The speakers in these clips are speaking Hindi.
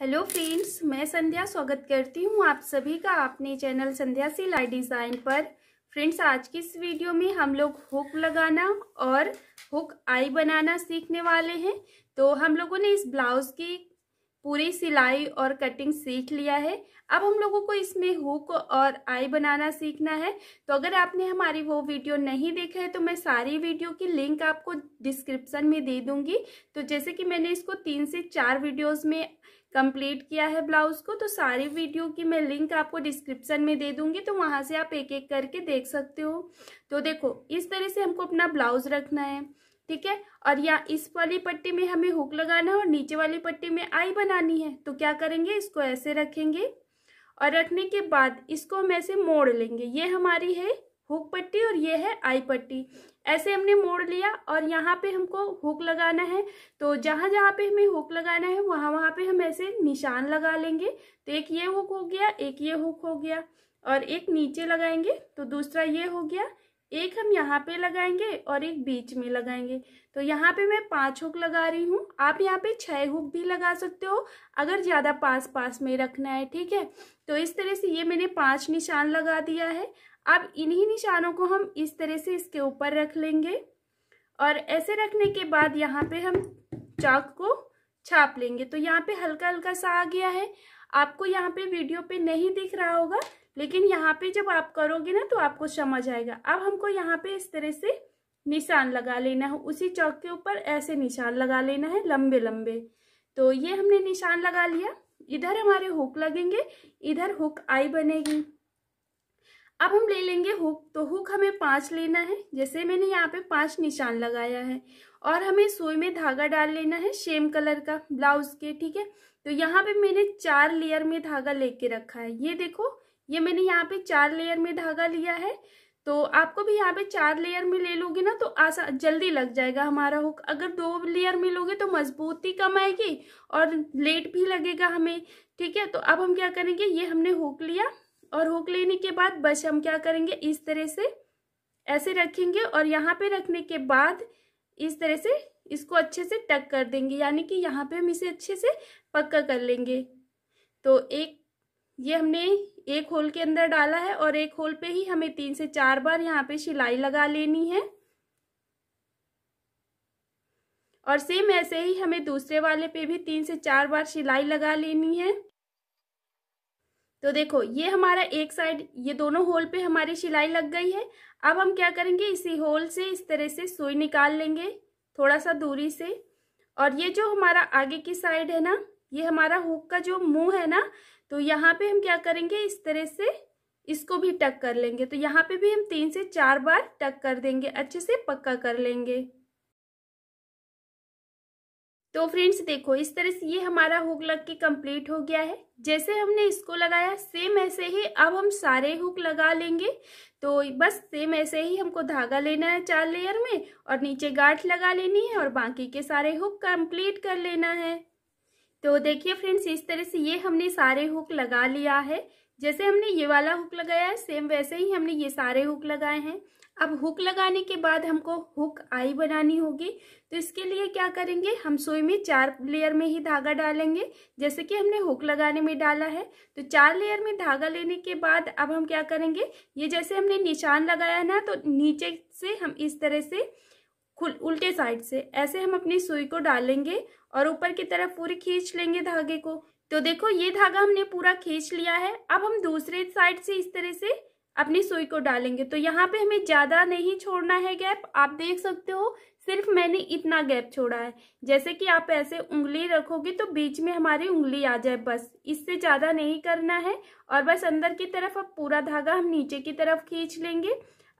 हेलो फ्रेंड्स मैं संध्या स्वागत करती हूँ आप सभी का अपने चैनल संध्या सिलाई डिज़ाइन पर फ्रेंड्स आज की इस वीडियो में हम लोग हुक लगाना और हुक आई बनाना सीखने वाले हैं तो हम लोगों ने इस ब्लाउज़ की पूरी सिलाई और कटिंग सीख लिया है अब हम लोगों को इसमें हुक और आई बनाना सीखना है तो अगर आपने हमारी वो वीडियो नहीं देखा है तो मैं सारी वीडियो की लिंक आपको डिस्क्रिप्सन में दे दूँगी तो जैसे कि मैंने इसको तीन से चार वीडियोज में कंप्लीट किया है ब्लाउज को तो सारी वीडियो की मैं लिंक आपको डिस्क्रिप्शन में दे दूंगी तो वहां से आप एक एक करके देख सकते हो तो देखो इस तरह से हमको अपना ब्लाउज रखना है ठीक है और या इस वाली पट्टी में हमें हुक लगाना है और नीचे वाली पट्टी में आई बनानी है तो क्या करेंगे इसको ऐसे रखेंगे और रखने के बाद इसको हम ऐसे मोड़ लेंगे ये हमारी है हुक पट्टी और ये है आई पट्टी ऐसे हमने मोड़ लिया और यहाँ पे हमको हुक लगाना है तो जहाँ जहाँ पे हमें हुक लगाना है वहाँ वहाँ पे हम ऐसे निशान लगा लेंगे तो एक ये हुक हो गया एक ये हुक हो गया और एक नीचे लगाएंगे तो दूसरा ये हो गया एक हम यहाँ पे लगाएंगे और एक बीच में लगाएंगे तो यहाँ पे मैं पांच हुक लगा रही हूँ आप यहाँ पे छह हुक भी लगा सकते हो अगर ज़्यादा पास पास में रखना है ठीक है तो इस तरह से ये मैंने पांच निशान लगा दिया है अब इन्हीं निशानों को हम इस तरह से इसके ऊपर रख लेंगे और ऐसे रखने के बाद यहाँ पे हम चाक को छाप लेंगे तो यहाँ पे हल्का हल्का सा आ गया है आपको यहाँ पे वीडियो पे नहीं दिख रहा होगा लेकिन यहाँ पे जब आप करोगे ना तो आपको समझ आएगा अब हमको यहाँ पे इस तरह से निशान लगा लेना है उसी चौक के ऊपर ऐसे निशान लगा लेना है लंबे लंबे तो ये हमने निशान लगा लिया इधर हमारे हुक लगेंगे इधर हुक आई बनेगी अब हम ले लेंगे हुक तो हुक हमें पांच लेना है जैसे मैंने यहाँ पे पांच निशान लगाया है और हमें सुई में धागा डाल लेना है सेम कलर का ब्लाउज के ठीक है तो यहाँ पे मैंने चार लेयर में धागा लेके रखा है ये देखो ये मैंने यहाँ पे चार लेयर में धागा लिया है तो आपको भी यहाँ पे चार लेयर में ले लोगे ना तो आसा जल्दी लग जाएगा हमारा हुक अगर दो लेयर में लोगे तो मजबूती कम आएगी और लेट भी लगेगा हमें ठीक है तो अब हम क्या करेंगे ये हमने हुक लिया और हुक लेने के बाद बस हम क्या करेंगे इस तरह से ऐसे रखेंगे और यहाँ पे रखने के बाद इस तरह से इसको अच्छे से टक कर देंगे यानी कि यहाँ पे हम इसे अच्छे से पक्का कर लेंगे तो एक ये हमने एक होल के अंदर डाला है और एक होल पे ही हमें तीन से चार बार यहाँ पे सिलाई लगा लेनी है और सेम ऐसे ही हमें दूसरे वाले पे भी तीन से चार बार सिलाई लगा लेनी है तो देखो ये हमारा एक साइड ये दोनों होल पे हमारी सिलाई लग गई है अब हम क्या करेंगे इसी होल से इस तरह से सुई निकाल लेंगे थोड़ा सा दूरी से और ये जो हमारा आगे की साइड है ना ये हमारा हुक का जो मुंह है ना तो यहाँ पे हम क्या करेंगे इस तरह से इसको भी टक कर लेंगे तो यहाँ पे भी हम तीन से चार बार टक कर देंगे अच्छे से पक्का कर लेंगे तो फ्रेंड्स देखो इस तरह से ये हमारा हुक लग के कंप्लीट हो गया है जैसे हमने इसको लगाया सेम ऐसे ही अब हम सारे हुक लगा लेंगे तो बस सेम ऐसे ही हमको धागा लेना है चार लेयर में और नीचे गांठ लगा लेनी है और बाकी के सारे हुक कंप्लीट कर लेना है तो देखिए फ्रेंड्स इस तरह से ये हमने सारे हुक लगा लिया है जैसे हमने ये वाला हुक लगाया है सेम वैसे ही हमने ये सारे हुक लगाए हैं अब हुक लगाने के बाद हमको हुक आई बनानी होगी तो इसके लिए क्या करेंगे हम सुई में चार लेयर में ही धागा डालेंगे जैसे कि हमने हुक लगाने में डाला है तो चार लेयर में धागा लेने के बाद अब हम क्या करेंगे ये जैसे हमने निशान लगाया ना तो नीचे से हम इस तरह से खुल उल्टे साइड से ऐसे हम अपनी सुई को डालेंगे और ऊपर की तरफ पूरी खींच लेंगे धागे को तो देखो ये धागा हमने पूरा खींच लिया है अब हम दूसरे साइड से इस तरह से अपनी सुई को डालेंगे तो यहाँ पे हमें ज़्यादा नहीं छोड़ना है गैप आप देख सकते हो सिर्फ मैंने इतना गैप छोड़ा है जैसे कि आप ऐसे उंगली रखोगे तो बीच में हमारी उंगली आ जाए बस इससे ज़्यादा नहीं करना है और बस अंदर की तरफ अब पूरा धागा हम नीचे की तरफ खींच लेंगे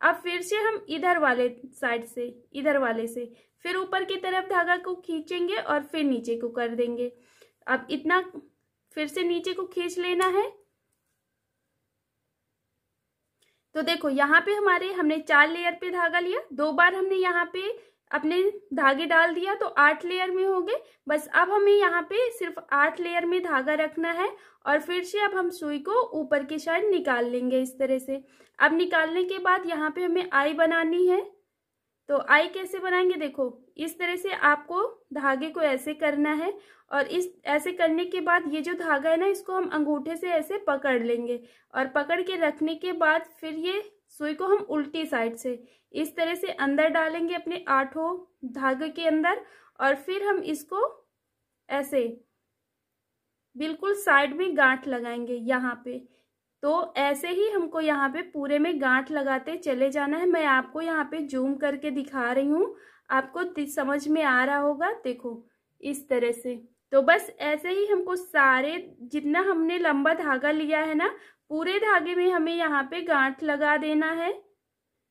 अब फिर से हम इधर वाले साइड से इधर वाले से फिर ऊपर की तरफ धागा को खींचेंगे और फिर नीचे को कर देंगे अब इतना फिर से नीचे को खींच लेना है तो देखो यहाँ पे हमारे हमने चार लेयर पे धागा लिया दो बार हमने यहाँ पे अपने धागे डाल दिया तो आठ लेयर में हो गए बस अब हमें यहाँ पे सिर्फ आठ लेयर में धागा रखना है और फिर से अब हम सुई को ऊपर की साइड निकाल लेंगे इस तरह से अब निकालने के बाद यहाँ पे हमें आई बनानी है तो आई कैसे बनाएंगे देखो इस तरह से आपको धागे को ऐसे करना है और इस ऐसे करने के बाद ये जो धागा है ना इसको हम अंगूठे से ऐसे पकड़ लेंगे और पकड़ के रखने के बाद फिर ये सुई को हम उल्टी साइड से इस तरह से अंदर डालेंगे अपने आठों धागे के अंदर और फिर हम इसको ऐसे बिल्कुल साइड में गांठ लगाएंगे यहाँ पे तो ऐसे ही हमको यहाँ पे पूरे में गांठ लगाते चले जाना है मैं आपको यहाँ पे जूम करके दिखा रही हूँ आपको समझ में आ रहा होगा देखो इस तरह से तो बस ऐसे ही हमको सारे जितना हमने लंबा धागा लिया है ना पूरे धागे में हमें यहाँ पे गांठ लगा देना है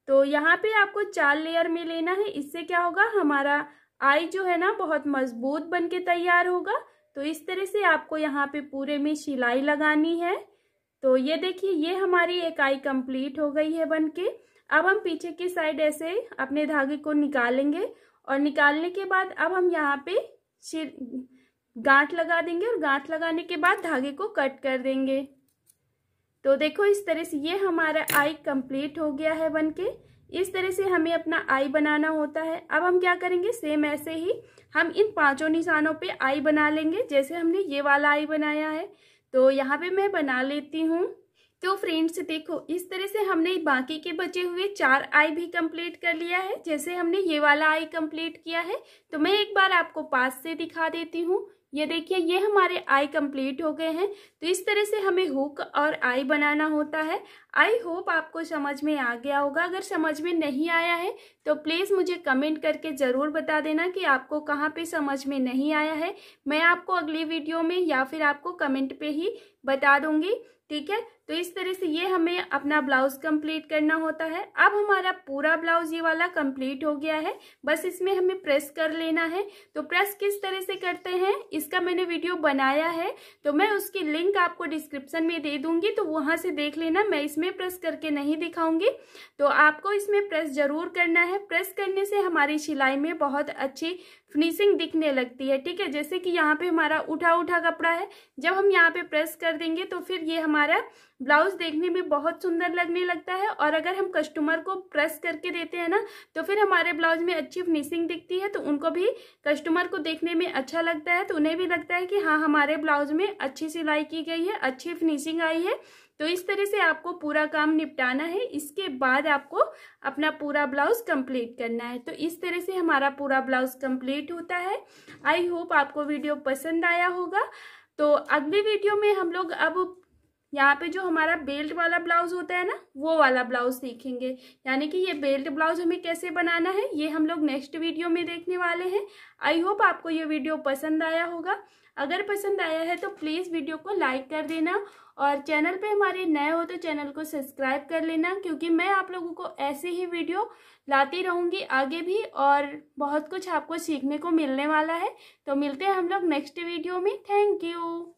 तो यहाँ पे आपको चार लेयर में लेना है इससे क्या होगा हमारा आई जो है ना बहुत मजबूत बन के तैयार होगा तो इस तरह से आपको यहाँ पे पूरे में सिलाई लगानी है तो ये देखिए ये हमारी एक आई कंप्लीट हो गई है बन के अब हम पीछे की साइड ऐसे अपने धागे को निकालेंगे और निकालने के बाद अब हम यहाँ पे गांठ लगा देंगे और गांठ लगाने के बाद धागे को कट कर देंगे तो देखो इस तरह से ये हमारा आई कंप्लीट हो गया है बन के इस तरह से हमें अपना आई बनाना होता है अब हम क्या करेंगे सेम ऐसे ही हम इन पांचों निशानों पे आई बना लेंगे जैसे हमने ये वाला आई बनाया है तो यहाँ पे मैं बना लेती हूँ तो फ्रेंड्स देखो इस तरह से हमने बाकी के बचे हुए चार आई भी कंप्लीट कर लिया है जैसे हमने ये वाला आई कंप्लीट किया है तो मैं एक बार आपको पास से दिखा देती हूँ ये देखिए ये हमारे आई कंप्लीट हो गए हैं तो इस तरह से हमें हुक और आई बनाना होता है आई होप आपको समझ में आ गया होगा अगर समझ में नहीं आया है तो प्लीज़ मुझे कमेंट करके ज़रूर बता देना कि आपको कहाँ पे समझ में नहीं आया है मैं आपको अगली वीडियो में या फिर आपको कमेंट पे ही बता दूँगी ठीक है तो इस तरह से ये हमें अपना ब्लाउज कंप्लीट करना होता है अब हमारा पूरा ब्लाउज ये वाला कंप्लीट हो गया है बस इसमें हमें प्रेस कर लेना है तो प्रेस किस तरह से करते हैं इसका मैंने वीडियो बनाया है तो मैं उसकी लिंक आपको डिस्क्रिप्शन में दे दूंगी तो वहां से देख लेना मैं इसमें प्रेस करके नहीं दिखाऊंगी तो आपको इसमें प्रेस जरूर करना है प्रेस करने से हमारी सिलाई में बहुत अच्छी फिनिशिंग दिखने लगती है ठीक है जैसे कि यहाँ पे हमारा उठा उठा कपड़ा है जब हम यहाँ पे प्रेस कर देंगे तो फिर ये हमारा ब्लाउज देखने में बहुत सुंदर लगने लगता है और अगर हम कस्टमर को प्रेस करके देते हैं ना तो फिर हमारे ब्लाउज में अच्छी फिनिशिंग दिखती है तो उनको भी कस्टमर को देखने में अच्छा लगता है तो उन्हें भी लगता है कि हाँ हमारे ब्लाउज में अच्छी सिलाई की गई है अच्छी फिनिशिंग आई है तो इस तरह से आपको पूरा काम निपटाना है इसके बाद आपको अपना पूरा ब्लाउज कंप्लीट करना है तो इस तरह से हमारा पूरा ब्लाउज कंप्लीट होता है आई होप आपको वीडियो पसंद आया होगा तो अगली वीडियो में हम लोग अब यहाँ पे जो हमारा बेल्ट वाला ब्लाउज होता है ना वो वाला ब्लाउज सीखेंगे यानी कि ये बेल्ट ब्लाउज हमें कैसे बनाना है ये हम लोग नेक्स्ट वीडियो में देखने वाले हैं आई होप आपको ये वीडियो पसंद आया होगा अगर पसंद आया है तो प्लीज़ वीडियो को लाइक कर देना और चैनल पे हमारे नए हो तो चैनल को सब्सक्राइब कर लेना क्योंकि मैं आप लोगों को ऐसे ही वीडियो लाती रहूँगी आगे भी और बहुत कुछ आपको सीखने को मिलने वाला है तो मिलते हैं हम लोग नेक्स्ट वीडियो में थैंक यू